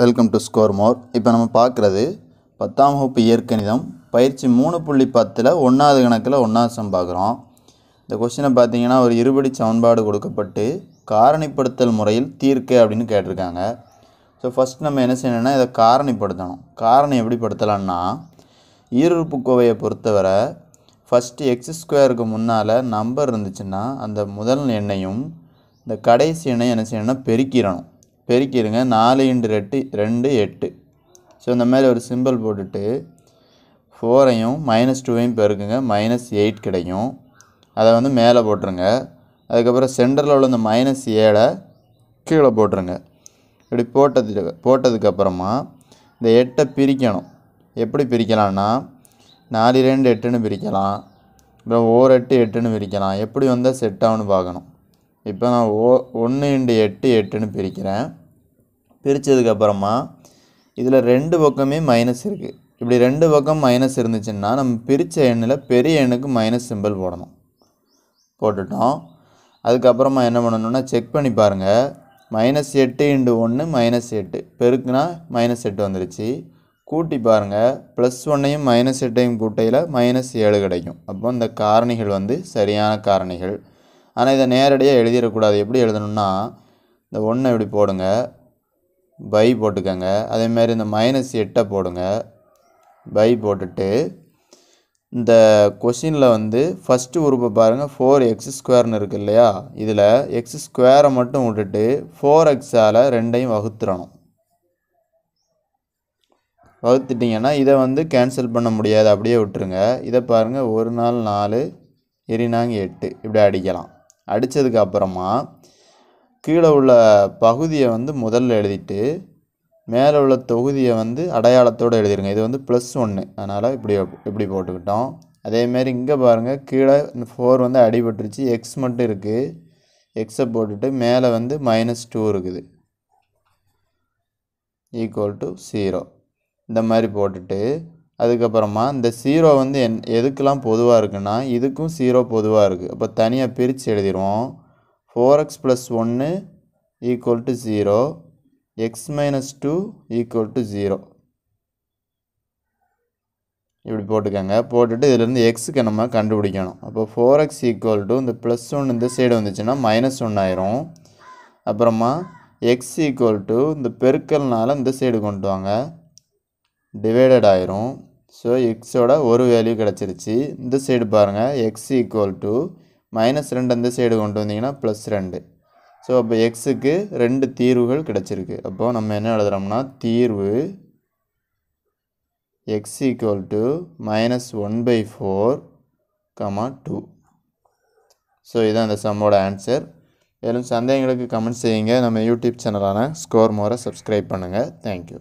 welcome to score more இப்போ நம்ம பார்க்குறது பத்தாம் வகுப்பு இயற்கணிதம் பயிற்சி மூணு புள்ளி பத்தில் ஒன்றாவது கணக்கில் ஒன்றாவது சம் பார்க்குறோம் இந்த கொஸ்டினை பார்த்தீங்கன்னா ஒரு இருபடி சமன்பாடு கொடுக்கப்பட்டு காரணிப்படுத்தல் முறையில் தீர்க்க அப்படின்னு கேட்டிருக்காங்க ஸோ ஃபஸ்ட் நம்ம என்ன செய்யணும்னா இதை காரணிப்படுத்தணும் காரணம் எப்படி படுத்தலான்னா ஈருறுப்பு கோவையை பொறுத்தவரை ஃபஸ்ட்டு எக்ஸ் ஸ்கொயருக்கு முன்னால் நம்பர் இருந்துச்சுன்னா அந்த முதல் எண்ணையும் இந்த கடைசி எண்ணை என்ன செய்யணும்னா பெருக்கிடணும் பெருக்கிடுங்க நாலு இன்ட்டு ரெட்டு ரெண்டு எட்டு ஸோ இந்த மாதிரி ஒரு சிம்பிள் போட்டுட்டு ஃபோரையும் மைனஸ் டூவையும் பெருக்குங்க மைனஸ் எயிட் கிடைக்கும் அதை வந்து மேலே போட்டுருங்க அதுக்கப்புறம் சென்டரில் உள்ள இந்த மைனஸ் ஏழை கீழே போட்டுருங்க இப்படி போட்டது போட்டதுக்கப்புறமா இந்த எட்டை பிரிக்கணும் எப்படி பிரிக்கலாம்னா நாலு ரெண்டு எட்டுன்னு பிரிக்கலாம் அப்புறம் ஓர் எட்டு எட்டுன்னு பிரிக்கலாம் எப்படி வந்தால் செட் ஆகும்னு பார்க்கணும் இப்போ நான் ஓ ஒன்று இண்டு எட்டு எட்டுன்னு பிரிக்கிறேன் பிரித்ததுக்கப்புறமா இதில் ரெண்டு பக்கமே மைனஸ் இருக்குது இப்படி ரெண்டு பக்கம் மைனஸ் இருந்துச்சுன்னா நம்ம பிரித்த எண்ணில் பெரிய எண்ணுக்கு மைனஸ் சிம்பிள் போடணும் போட்டுட்டோம் அதுக்கப்புறமா என்ன பண்ணணும்னா செக் பண்ணி பாருங்கள் மைனஸ் எட்டு இண்டு ஒன்று மைனஸ் எட்டு பெருக்குன்னா மைனஸ் எட்டு வந்துருச்சு கூட்டி பாருங்கள் ப்ளஸ் ஒன்னையும் மைனஸ் எட்டையும் கூட்டையில் மைனஸ் ஏழு கிடைக்கும் அப்போ இந்த காரணிகள் வந்து சரியான காரணிகள் ஆனால் இதை நேரடியாக எழுதிடக்கூடாது எப்படி எழுதணும்னா இந்த ஒன்றை இப்படி போடுங்க பை போட்டுக்கோங்க அதேமாதிரி இந்த மைனஸ் எட்டை போடுங்க பை போட்டுட்டு இந்த கொஷினில் வந்து ஃபஸ்ட்டு உறுப்பை பாருங்கள் ஃபோர் எக்ஸ் ஸ்கொயர்னு இருக்குது இல்லையா இதில் எக்ஸ் ஸ்கொயரை மட்டும் விட்டுட்டு ஃபோர் எக்ஸால் ரெண்டையும் வகுத்துடணும் வகுத்துட்டிங்கன்னா இதை வந்து கேன்சல் பண்ண முடியாது அப்படியே விட்டுருங்க இதை பாருங்கள் ஒரு நாள் நாலு எரிநாங்க எட்டு இப்படி அடிக்கலாம் அடித்ததுக்கு அப்புறமா கீழே உள்ள பகுதியை வந்து முதல்ல எழுதிட்டு மேலே உள்ள தொகுதியை வந்து அடையாளத்தோடு எழுதிருங்க இது வந்து ப்ளஸ் ஒன்று அதனால் இப்படி இப்படி போட்டுக்கிட்டோம் அதேமாரி இங்கே பாருங்கள் கீழே இந்த ஃபோர் வந்து அடிபட்டுருச்சு எக்ஸ் மட்டும் இருக்குது எக்ஸை போட்டுட்டு மேலே வந்து மைனஸ் டூ இருக்குது ஈக்குவல் டு ஜீரோ இந்த மாதிரி போட்டுட்டு அதுக்கப்புறமா இந்த ஸீரோ வந்து என் எதுக்கெலாம் பொதுவாக இருக்குன்னா இதுக்கும் ஸீரோ பொதுவாக இருக்குது அப்போ தனியாக பிரித்து எழுதிடுவோம் ஃபோர் எக்ஸ் ப்ளஸ் ஒன்று equal to zero x minus two equal to zero இப்படி போட்டுக்கோங்க போட்டுட்டு இதுலேருந்து எக்ஸுக்கு நம்ம கண்டுபிடிக்கணும் அப்போ ஃபோர் எக்ஸ் ஈக்குவல் டு இந்த ப்ளஸ் ஒன்று இந்த சைடு வந்துச்சுன்னா மைனஸ் ஒன்று ஆயிரும் அப்புறமா எக்ஸ் ஈக்குவல் டு இந்த பெருக்கல்னால் இந்த சைடு கொண்டு வாங்க டிவைடட் ஆயிரும் ஸோ எக்ஸோட ஒரு வேல்யூ கிடச்சிருச்சு இந்த சைடு பாருங்கள் எக்ஸ் ஈக்குவல் டு மைனஸ் ரெண்டு அந்த சைடு கொண்டு வந்தீங்கன்னா ப்ளஸ் ரெண்டு ஸோ அப்போ எக்ஸுக்கு ரெண்டு தீர்வுகள் கிடச்சிருக்கு அப்போது நம்ம என்ன எழுதுகிறோம்னா தீர்வு x equal to minus one by four comma two so இதுதான் அந்த சம்மோட ஆன்சர் மேலும் சந்தேகங்களுக்கு கமெண்ட் செய்யுங்க நம்ம யூடியூப் சேனலான ஸ்கோர் மோரை சப்ஸ்கிரைப் பண்ணுங்கள் தேங்க்யூ